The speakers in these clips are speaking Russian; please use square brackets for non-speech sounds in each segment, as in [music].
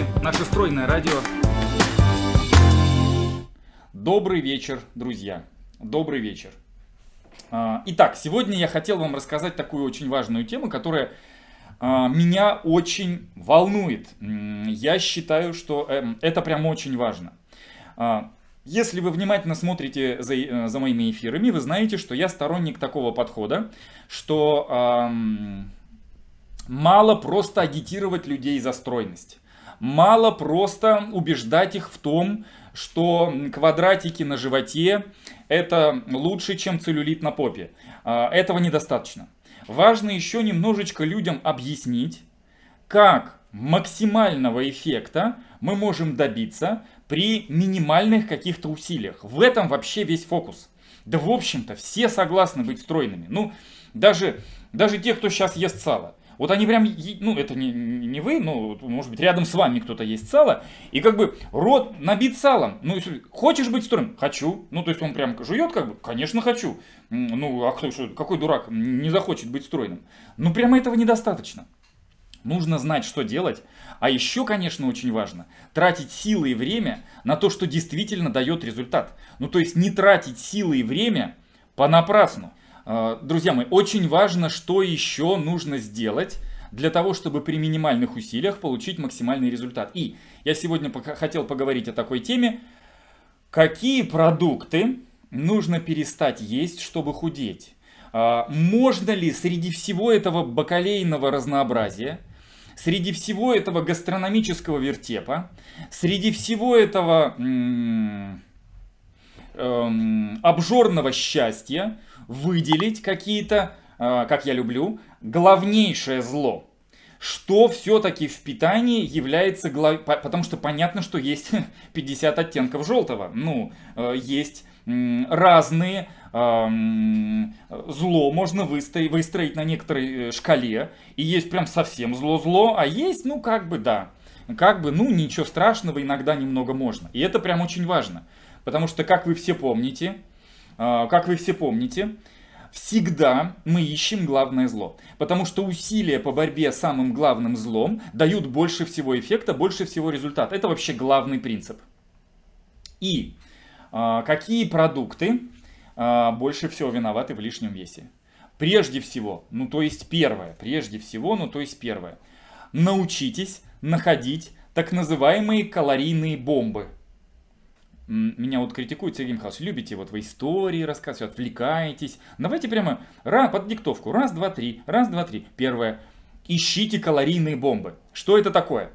эфире наше стройное радио. Добрый вечер, друзья. Добрый вечер. А, итак, сегодня я хотел вам рассказать такую очень важную тему, которая а, меня очень волнует. Я считаю, что эм, это прямо очень важно. А, если вы внимательно смотрите за, э, за моими эфирами, вы знаете, что я сторонник такого подхода, что эм, мало просто агитировать людей за стройность. Мало просто убеждать их в том, что квадратики на животе это лучше, чем целлюлит на попе. А, этого недостаточно. Важно еще немножечко людям объяснить, как максимального эффекта мы можем добиться при минимальных каких-то усилиях. В этом вообще весь фокус. Да в общем-то все согласны быть стройными. Ну, даже, даже те, кто сейчас ест сало. Вот они прям, ну, это не, не вы, но, может быть, рядом с вами кто-то есть сало, и как бы рот набит салом. Ну, если хочешь быть стройным? Хочу. Ну, то есть он прям жует, как бы, конечно, хочу. Ну, а кто, что, какой дурак не захочет быть стройным? Ну, прямо этого недостаточно. Нужно знать, что делать. А еще, конечно, очень важно тратить силы и время на то, что действительно дает результат. Ну, то есть не тратить силы и время понапрасну. А, друзья мои, очень важно, что еще нужно сделать для того, чтобы при минимальных усилиях получить максимальный результат. И я сегодня хотел поговорить о такой теме, какие продукты нужно перестать есть, чтобы худеть. А, можно ли среди всего этого бакалейного разнообразия, среди всего этого гастрономического вертепа, среди всего этого м -м, эм, обжорного счастья, выделить какие-то, э, как я люблю, главнейшее зло. Что все-таки в питании является глав... Потому что понятно, что есть 50 [laughs] оттенков желтого. Ну, э, есть разные эм, зло можно выстроить, выстроить на некоторой э, шкале. И есть прям совсем зло-зло, а есть, ну, как бы, да. Как бы, ну, ничего страшного, иногда немного можно. И это прям очень важно. Потому что, как вы все помните, а, как вы все помните, всегда мы ищем главное зло. Потому что усилия по борьбе с самым главным злом дают больше всего эффекта, больше всего результата. Это вообще главный принцип. И а, какие продукты а, больше всего виноваты в лишнем весе? Прежде всего, ну то есть первое, прежде всего, ну то есть первое. Научитесь находить так называемые калорийные бомбы – меня вот критикует, Сергей Михайлович, любите вот вы истории рассказывать, отвлекаетесь. Давайте прямо раз, под диктовку. Раз, два, три. Раз, два, три. Первое. Ищите калорийные бомбы. Что это такое?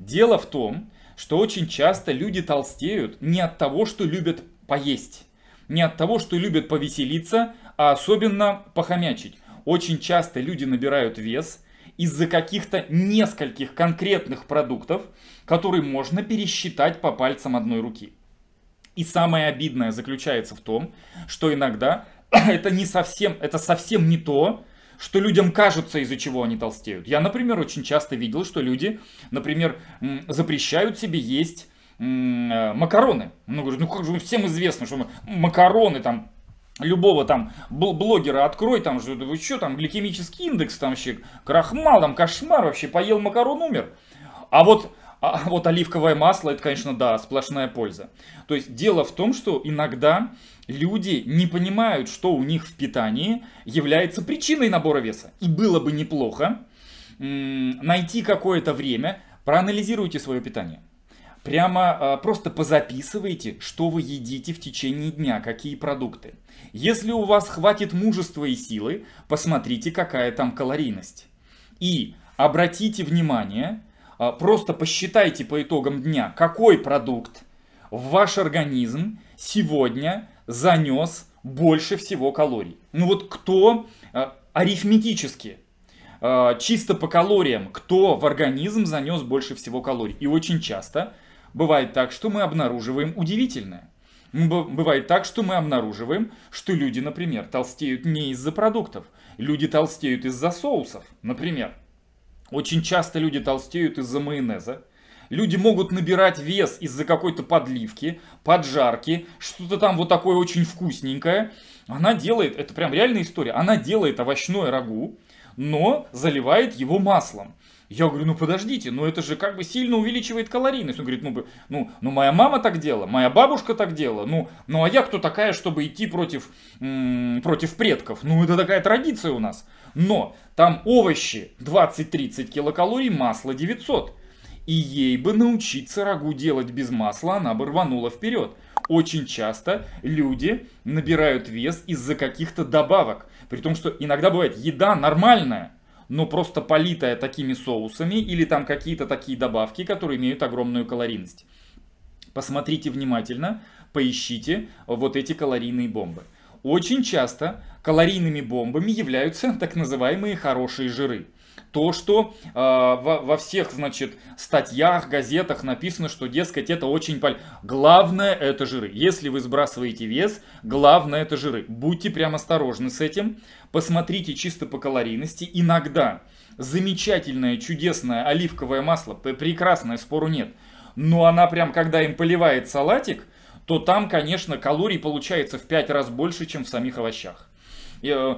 Дело в том, что очень часто люди толстеют не от того, что любят поесть, не от того, что любят повеселиться, а особенно похомячить. Очень часто люди набирают вес из-за каких-то нескольких конкретных продуктов, которые можно пересчитать по пальцам одной руки. И самое обидное заключается в том, что иногда [clears throat] это не совсем, это совсем не то, что людям кажется, из-за чего они толстеют. Я, например, очень часто видел, что люди, например, запрещают себе есть э, макароны. Ну, говорю, ну как же всем известно, что макароны там любого там блогера открой, там же, вы что, там гликемический индекс, там вообще крахмал, там кошмар вообще, поел макарон, умер. А вот а, а вот оливковое масло, это, конечно, да, сплошная польза. То есть дело в том, что иногда люди не понимают, что у них в питании является причиной набора веса. И было бы неплохо найти какое-то время, проанализируйте свое питание. Прямо э, просто позаписывайте, что вы едите в течение дня, какие продукты. Если у вас хватит мужества и силы, посмотрите, какая там калорийность. И обратите внимание, а, просто посчитайте по итогам дня, какой продукт в ваш организм сегодня занес больше всего калорий. Ну вот кто а, арифметически, а, чисто по калориям, кто в организм занес больше всего калорий. И очень часто бывает так, что мы обнаруживаем удивительное. Бывает так, что мы обнаруживаем, что люди, например, толстеют не из-за продуктов. Люди толстеют из-за соусов, например. Очень часто люди толстеют из-за майонеза. Люди могут набирать вес из-за какой-то подливки, поджарки, что-то там вот такое очень вкусненькое. Она делает, это прям реальная история, она делает овощное рагу, но заливает его маслом. Я говорю, ну подождите, ну это же как бы сильно увеличивает калорийность. Он говорит, ну, ну, ну моя мама так делала, моя бабушка так делала, ну, ну а я кто такая, чтобы идти против, против предков? Ну это такая традиция у нас. Но там овощи 20-30 килокалорий, масло 900. И ей бы научиться рагу делать без масла, она бы рванула вперед. Очень часто люди набирают вес из-за каких-то добавок. При том, что иногда бывает еда нормальная, но просто политая такими соусами или там какие-то такие добавки, которые имеют огромную калорийность. Посмотрите внимательно, поищите вот эти калорийные бомбы. Очень часто калорийными бомбами являются [laughs] так называемые хорошие жиры – то, что э, во, во всех, значит, статьях, газетах написано, что, дескать, это очень полезно. Главное это жиры. Если вы сбрасываете вес, главное это жиры. Будьте прям осторожны с этим. Посмотрите чисто по калорийности. Иногда замечательное, чудесное оливковое масло, прекрасное, спору нет. Но она прям, когда им поливает салатик, то там, конечно, калорий получается в 5 раз больше, чем в самих овощах. Э,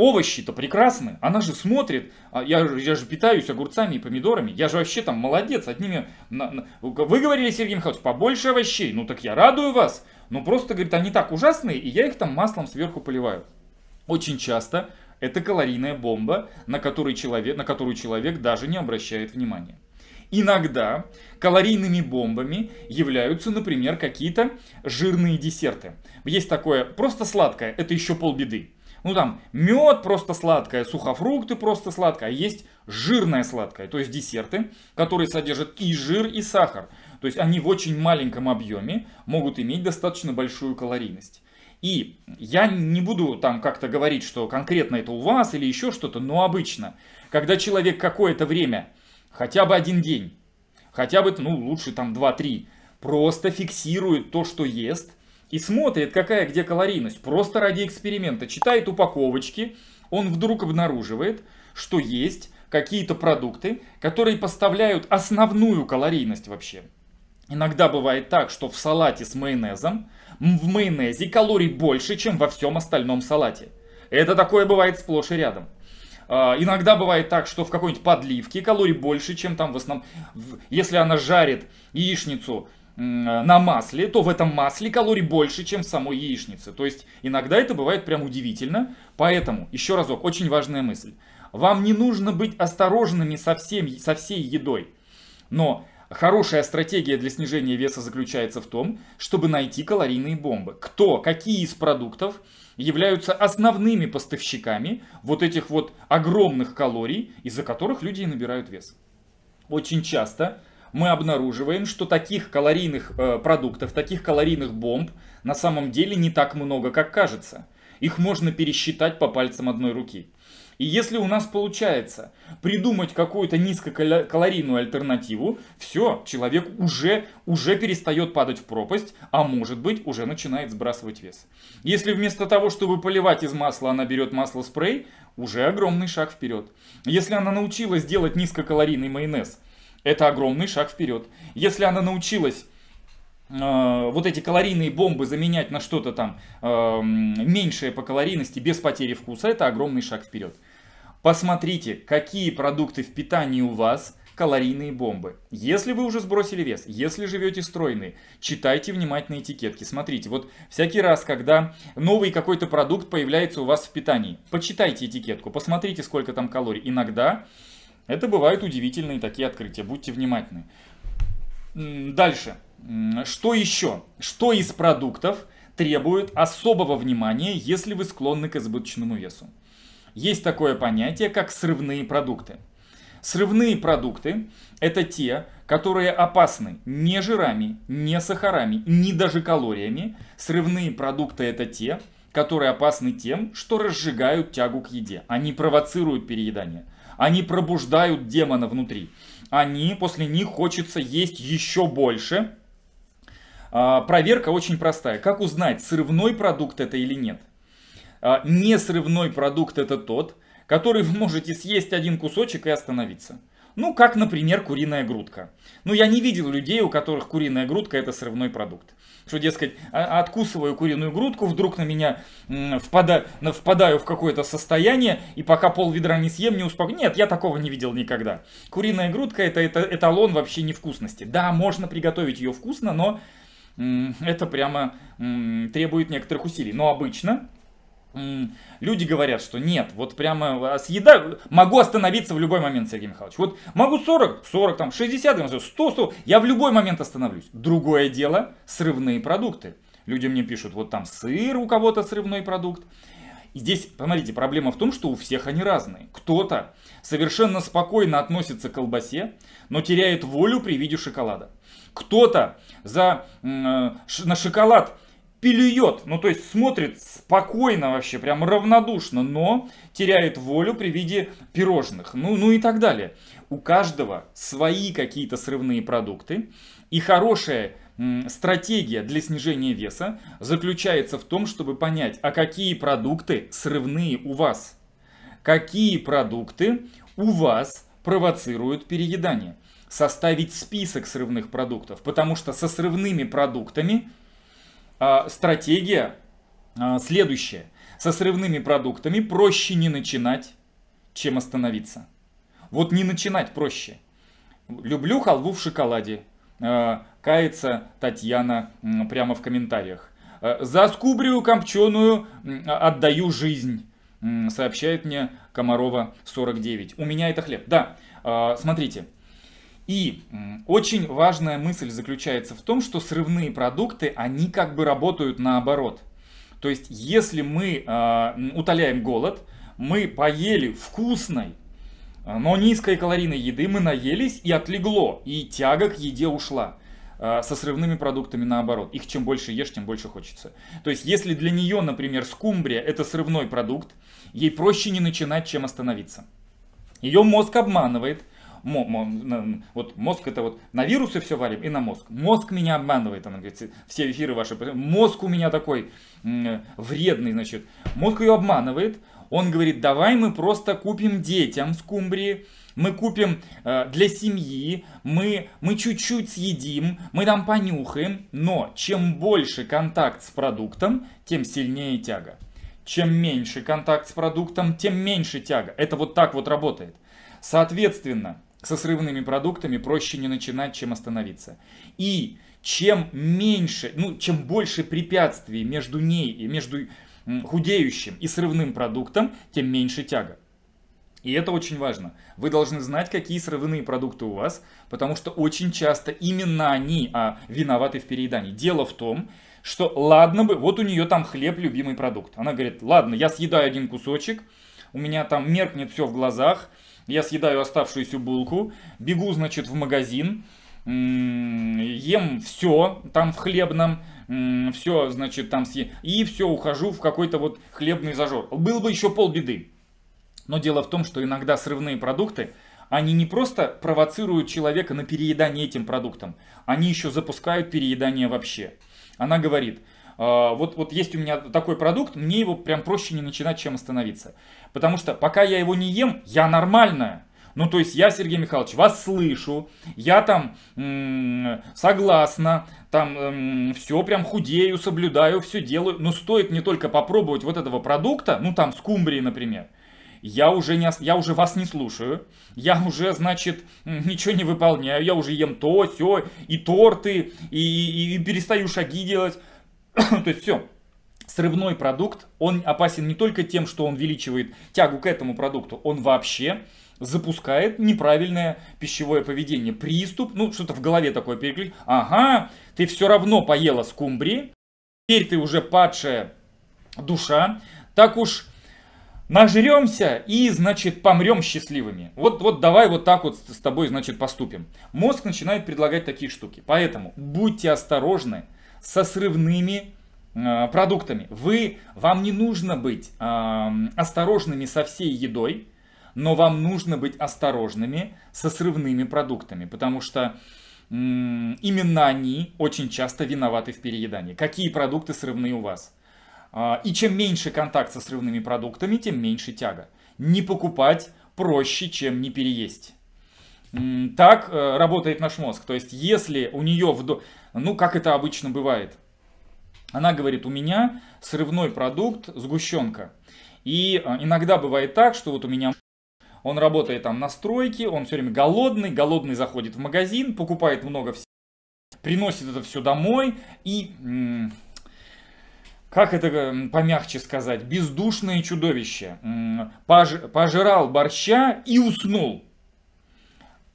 овощи-то прекрасны, она же смотрит, а я, я же питаюсь огурцами и помидорами, я же вообще там молодец, одними... Вы говорили, Сергей Михайлович, побольше овощей, ну так я радую вас, но ну, просто, говорит, они так ужасные, и я их там маслом сверху поливаю. Очень часто это калорийная бомба, на, который человек, на которую человек даже не обращает внимания. Иногда калорийными бомбами являются, например, какие-то жирные десерты. Есть такое, просто сладкое, это еще полбеды. Ну там мед просто сладкое, сухофрукты просто сладкое, а есть жирное сладкое, то есть десерты, которые содержат и жир, и сахар. То есть они в очень маленьком объеме могут иметь достаточно большую калорийность. И я не буду там как-то говорить, что конкретно это у вас или еще что-то, но обычно, когда человек какое-то время, хотя бы один день, хотя бы, ну, лучше там 2-3, просто фиксирует то, что ест, и смотрит, какая где калорийность, просто ради эксперимента. Читает упаковочки, он вдруг обнаруживает, что есть какие-то продукты, которые поставляют основную калорийность вообще. Иногда бывает так, что в салате с майонезом, в майонезе калорий больше, чем во всем остальном салате. Это такое бывает сплошь и рядом. А, иногда бывает так, что в какой-нибудь подливке калорий больше, чем там в основном... Если она жарит яичницу Э, на масле, то в этом масле калорий больше, чем в самой яичнице. То есть иногда это бывает прям удивительно. Поэтому, еще разок, очень важная мысль. Вам не нужно быть осторожными со, всем, со всей едой. Но Хорошая стратегия для снижения веса заключается в том, чтобы найти калорийные бомбы. Кто, какие из продуктов являются основными поставщиками вот этих вот огромных калорий, из-за которых люди и набирают вес. Очень часто мы обнаруживаем, что таких калорийных э, продуктов, таких калорийных бомб на самом деле не так много, как кажется. Их можно пересчитать по пальцам одной руки. И если у нас получается придумать какую-то низкокалорийную альтернативу, все, человек уже, уже перестает падать в пропасть, а может быть уже начинает сбрасывать вес. Если вместо того, чтобы поливать из масла, она берет масло-спрей, уже огромный шаг вперед. Если она научилась делать низкокалорийный майонез – это огромный шаг вперед. Если она научилась э, вот эти калорийные бомбы заменять на что-то там э, меньшее по калорийности без потери вкуса, это огромный шаг вперед. Посмотрите, какие продукты в питании у вас калорийные бомбы. Если вы уже сбросили вес, если живете стройные, читайте внимательно этикетки. Смотрите, вот всякий раз, когда новый какой-то продукт появляется у вас в питании, почитайте этикетку, посмотрите, сколько там калорий. Иногда это бывают удивительные такие открытия, будьте внимательны. Дальше. Что еще? Что из продуктов требует особого внимания, если вы склонны к избыточному весу? Есть такое понятие, как срывные продукты. Срывные продукты – это те, которые опасны не жирами, не сахарами, не даже калориями. Срывные продукты – это те, которые опасны тем, что разжигают тягу к еде. Они провоцируют переедание – они пробуждают демона внутри. Они, после них хочется есть еще больше. А, проверка очень простая. Как узнать, сырвной продукт это или нет? А, не Несрывной продукт это тот, который вы можете съесть один кусочек и остановиться. Ну, как, например, куриная грудка. Ну, я не видел людей, у которых куриная грудка – это срывной продукт. Что, дескать, а, откусываю куриную грудку, вдруг на меня впада, впадаю в какое-то состояние, и пока пол ведра не съем, не успокою. Нет, я такого не видел никогда. Куриная грудка – это, это эталон вообще невкусности. Да, можно приготовить ее вкусно, но это прямо требует некоторых усилий. Но обычно люди говорят, что нет, вот прямо а, съедаю, могу остановиться в любой момент, Сергей Михайлович. Вот могу 40, 40, там, 60, 100, 100, я в любой момент остановлюсь. Другое дело, срывные продукты. Люди мне пишут, вот там сыр у кого-то срывной продукт. здесь, посмотрите, проблема в том, что у всех они разные. Кто-то совершенно спокойно относится к колбасе, но теряет волю при виде шоколада. Кто-то за, э, на шоколад плюет, ну то есть смотрит спокойно вообще, прям равнодушно, но теряет волю при виде пирожных, ну, ну и так далее. У каждого свои какие-то срывные продукты, и хорошая стратегия для снижения веса заключается в том, чтобы понять, а какие продукты срывные у вас, какие продукты у вас провоцируют переедание составить список срывных продуктов, потому что со срывными продуктами а, стратегия а, следующая. Со срывными продуктами проще не начинать, чем остановиться. Вот не начинать проще. Люблю халву в шоколаде. А, кается Татьяна прямо в комментариях. За скубрию копченую отдаю жизнь, сообщает мне Комарова 49. У меня это хлеб. Да, смотрите, и очень важная мысль заключается в том, что срывные продукты, они как бы работают наоборот. То есть, если мы э, утоляем голод, мы поели вкусной, а, но низкой калорийной еды, мы наелись и отлегло, и тяга к еде ушла. Э, со срывными продуктами наоборот. Их чем больше ешь, тем больше хочется. То есть, если для нее, например, скумбрия – это срывной продукт, ей проще не начинать, чем остановиться. Ее мозг обманывает – мо, мо, на, вот мозг это вот на вирусы все валим и на мозг. Мозг меня обманывает, она говорит, все эфиры ваши. Мозг у меня такой м, вредный, значит. Мозг ее обманывает. Он говорит, давай мы просто купим детям скумбрии, мы купим э, для семьи, мы, мы чуть-чуть съедим, мы там понюхаем, но чем больше контакт с продуктом, тем сильнее тяга. Чем меньше контакт с продуктом, тем меньше тяга. Это вот так вот работает. Соответственно, со срывными продуктами проще не начинать, чем остановиться. И чем меньше, ну, чем больше препятствий между ней и между худеющим и срывным продуктом, тем меньше тяга. И это очень важно. Вы должны знать, какие срывные продукты у вас, потому что очень часто именно они а, виноваты в переедании. Дело в том, что ладно бы, вот у нее там хлеб любимый продукт. Она говорит, ладно, я съедаю один кусочек, у меня там меркнет все в глазах, я съедаю оставшуюся булку, бегу, значит, в магазин, ем все там в хлебном, все, значит, там съем, и все, ухожу в какой-то вот хлебный зажор. Был бы еще полбеды. Но дело в том, что иногда срывные продукты, они не просто провоцируют человека на переедание этим продуктом, они еще запускают переедание вообще. Она говорит, а, вот, вот есть у меня такой продукт, мне его прям проще не начинать, чем остановиться. Потому что пока я его не ем, я нормальная. Ну, то есть я, Сергей Михайлович, вас слышу, я там м- согласна, там м- эм, все прям худею, соблюдаю, все делаю. Но стоит мне только попробовать вот этого продукта, ну, там, скумбрии, например, я уже, не, я уже вас не слушаю, я уже, значит, ничего не выполняю, я уже ем то, все, и торты, и, и, и перестаю шаги делать. [coughs] То есть все, срывной продукт, он опасен не только тем, что он увеличивает тягу к этому продукту, он вообще запускает неправильное пищевое поведение. Приступ, ну что-то в голове такое переклик. Ага, ты все равно поела скумбрии, теперь ты уже падшая душа, так уж нажремся и, значит, помрем счастливыми. Вот, вот давай вот так вот с тобой, значит, поступим. Мозг начинает предлагать такие штуки. Поэтому будьте осторожны, со срывными э, продуктами. Вы, вам не нужно быть э, осторожными со всей едой, но вам нужно быть осторожными со срывными продуктами, потому что э, именно они очень часто виноваты в переедании. Какие продукты срывные у вас? Э, и чем меньше контакт со срывными продуктами, тем меньше тяга. Не покупать проще, чем не переесть. Так э, работает наш мозг. То есть, если у нее в ну, как это обычно бывает. Она говорит, у меня срывной продукт сгущенка. И а, иногда бывает так, что вот у меня он работает там на стройке, он все время голодный, голодный заходит в магазин, покупает много всего, приносит это все домой и, как это помягче сказать, бездушное чудовище. пожрал борща и уснул.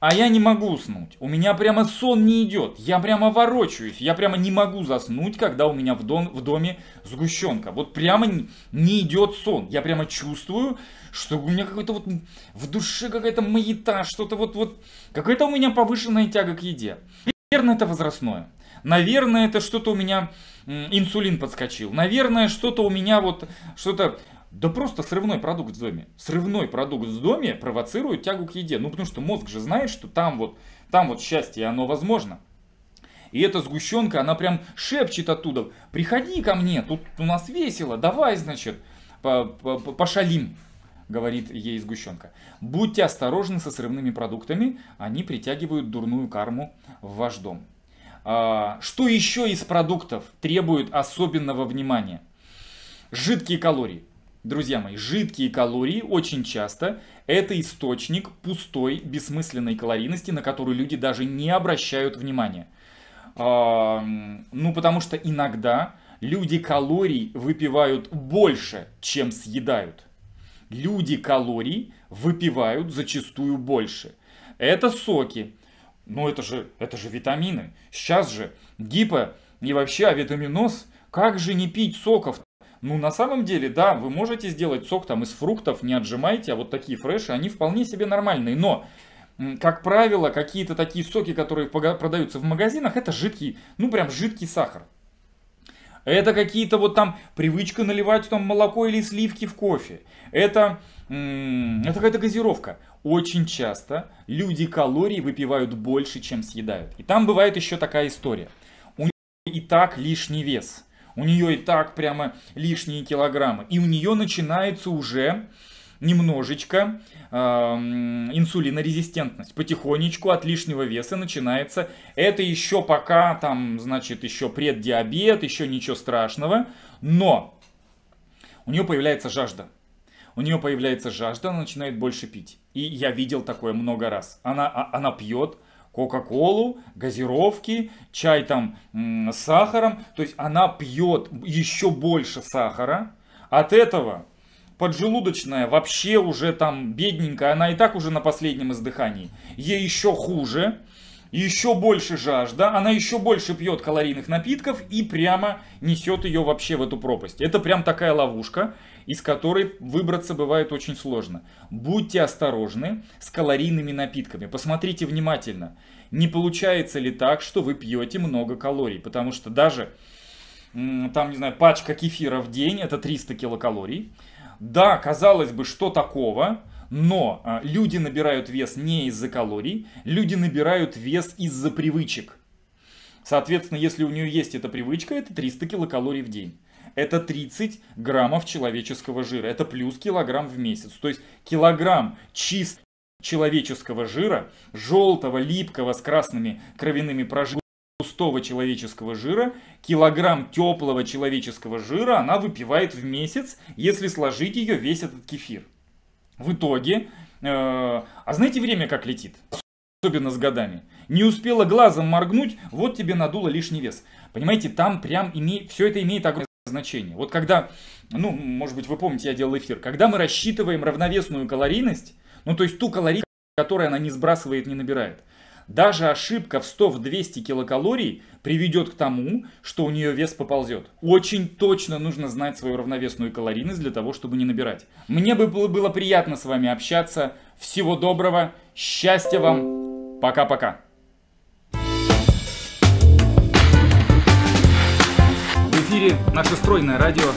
А я не могу уснуть. У меня прямо сон не идет. Я прямо ворочаюсь. Я прямо не могу заснуть, когда у меня в, дом, в доме сгущенка. Вот прямо не, не идет сон. Я прямо чувствую, что у меня какой-то вот в душе какая-то маята, что-то вот вот. Какая-то у меня повышенная тяга к еде. Наверное, это возрастное. Наверное, это что-то у меня инсулин подскочил. Наверное, что-то у меня вот что-то да просто срывной продукт в доме. Срывной продукт в доме провоцирует тягу к еде. Ну, потому что мозг же знает, что там вот, там вот счастье, оно возможно. И эта сгущенка, она прям шепчет оттуда. Приходи ко мне, тут у нас весело, давай, значит, пошалим, говорит ей сгущенка. Будьте осторожны со срывными продуктами, они притягивают дурную карму в ваш дом. А, что еще из продуктов требует особенного внимания? Жидкие калории. Друзья мои, жидкие калории очень часто это источник пустой, бессмысленной калорийности, на которую люди даже не обращают внимания. Ну, потому что иногда люди калорий выпивают больше, чем съедают. Люди калорий выпивают зачастую больше. Это соки. Ну, это же, это же витамины. Сейчас же гипо и вообще витаминоз. Как же не пить соков? Ну, на самом деле, да, вы можете сделать сок там из фруктов, не отжимайте, а вот такие фреши, они вполне себе нормальные. Но, как правило, какие-то такие соки, которые продаются в магазинах, это жидкий, ну прям жидкий сахар. Это какие-то вот там привычка наливать там молоко или сливки в кофе. Это, это какая-то газировка. Очень часто люди калорий выпивают больше, чем съедают. И там бывает еще такая история. У них и так лишний вес – у нее и так прямо лишние килограммы. И у нее начинается уже немножечко э, инсулинорезистентность. Потихонечку от лишнего веса начинается. Это еще пока там, значит, еще преддиабет, еще ничего страшного. Но у нее появляется жажда. У нее появляется жажда, она начинает больше пить. И я видел такое много раз. Она, а, она пьет, Кока-колу, газировки, чай там с сахаром. То есть она пьет еще больше сахара. От этого поджелудочная вообще уже там бедненькая, она и так уже на последнем издыхании. Ей еще хуже еще больше жажда, она еще больше пьет калорийных напитков и прямо несет ее вообще в эту пропасть. Это прям такая ловушка, из которой выбраться бывает очень сложно. Будьте осторожны с калорийными напитками, посмотрите внимательно, не получается ли так, что вы пьете много калорий, потому что даже там, не знаю, пачка кефира в день это 300 килокалорий. Да, казалось бы, что такого, но а, люди набирают вес не из-за калорий, люди набирают вес из-за привычек. Соответственно, если у нее есть эта привычка, это 300 килокалорий в день. Это 30 граммов человеческого жира. Это плюс килограмм в месяц. То есть килограмм чист человеческого жира, желтого, липкого, с красными кровяными прожилками, густого человеческого жира, килограмм теплого человеческого жира она выпивает в месяц, если сложить ее весь этот кефир. В итоге, э, а знаете время как летит? Особенно с годами. Не успела глазом моргнуть, вот тебе надуло лишний вес. Понимаете, там прям име... все это имеет огромное значение. Вот когда, ну, может быть, вы помните, я делал эфир, когда мы рассчитываем равновесную калорийность, ну, то есть ту калорийность, которую она не сбрасывает, не набирает, даже ошибка в 100-200 килокалорий приведет к тому, что у нее вес поползет. Очень точно нужно знать свою равновесную калорийность для того, чтобы не набирать. Мне бы было приятно с вами общаться. Всего доброго, счастья вам, пока-пока. В эфире наше стройное радио